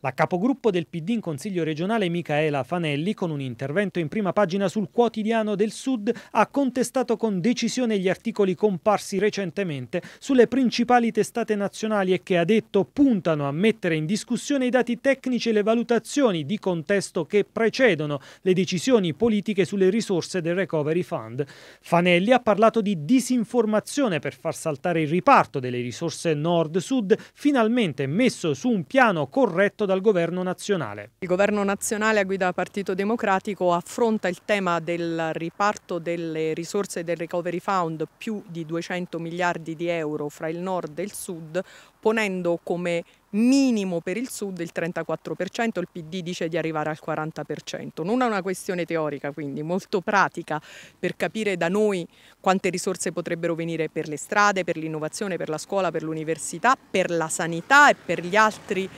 La capogruppo del PD in Consiglio regionale Micaela Fanelli, con un intervento in prima pagina sul quotidiano del Sud, ha contestato con decisione gli articoli comparsi recentemente sulle principali testate nazionali e che ha detto puntano a mettere in discussione i dati tecnici e le valutazioni di contesto che precedono le decisioni politiche sulle risorse del Recovery Fund. Fanelli ha parlato di disinformazione per far saltare il riparto delle risorse nord-sud, finalmente messo su un piano corretto dal governo nazionale. Il governo nazionale a guida Partito Democratico affronta il tema del riparto delle risorse del Recovery Fund più di 200 miliardi di euro fra il nord e il sud ponendo come minimo per il sud il 34%, il PD dice di arrivare al 40%. Non è una questione teorica, quindi molto pratica per capire da noi quante risorse potrebbero venire per le strade, per l'innovazione, per la scuola, per l'università, per la sanità e per gli altri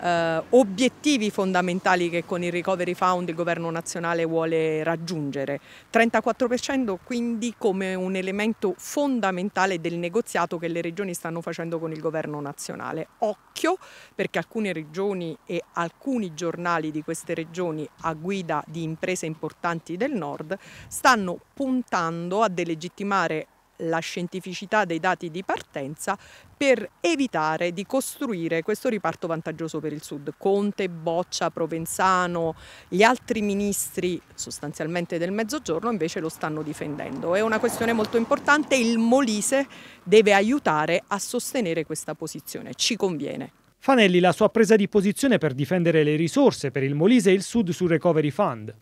eh, obiettivi fondamentali che con il Recovery Fund il governo nazionale vuole raggiungere. 34% quindi come un elemento fondamentale del negoziato che le regioni stanno facendo con il governo nazionale. Occhio perché alcune regioni e alcuni giornali di queste regioni a guida di imprese importanti del nord stanno puntando a delegittimare la scientificità dei dati di partenza per evitare di costruire questo riparto vantaggioso per il Sud. Conte, Boccia, Provenzano, gli altri ministri sostanzialmente del Mezzogiorno invece lo stanno difendendo. È una questione molto importante, il Molise deve aiutare a sostenere questa posizione, ci conviene. Fanelli la sua presa di posizione per difendere le risorse per il Molise e il Sud sul Recovery Fund.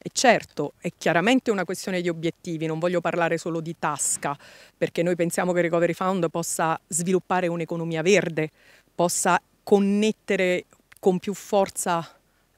E certo, è chiaramente una questione di obiettivi, non voglio parlare solo di tasca, perché noi pensiamo che il Recovery Fund possa sviluppare un'economia verde, possa connettere con più forza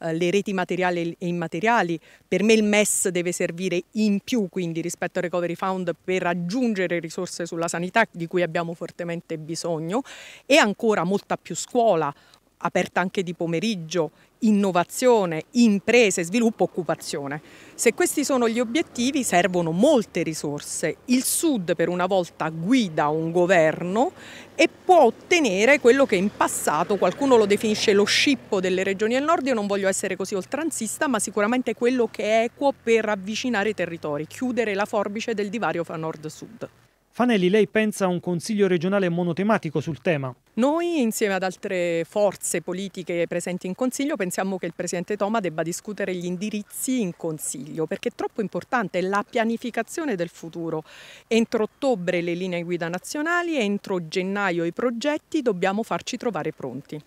eh, le reti materiali e immateriali. Per me il MES deve servire in più quindi rispetto al Recovery Fund per aggiungere risorse sulla sanità di cui abbiamo fortemente bisogno e ancora molta più scuola, aperta anche di pomeriggio, innovazione, imprese, sviluppo, occupazione. Se questi sono gli obiettivi servono molte risorse. Il Sud per una volta guida un governo e può ottenere quello che in passato qualcuno lo definisce lo scippo delle regioni del nord. Io non voglio essere così oltranzista, ma sicuramente quello che è equo per avvicinare i territori, chiudere la forbice del divario fra nord-sud. e Fanelli, lei pensa a un consiglio regionale monotematico sul tema? Noi, insieme ad altre forze politiche presenti in Consiglio, pensiamo che il Presidente Toma debba discutere gli indirizzi in Consiglio, perché è troppo importante la pianificazione del futuro. Entro ottobre le linee guida nazionali, entro gennaio i progetti, dobbiamo farci trovare pronti.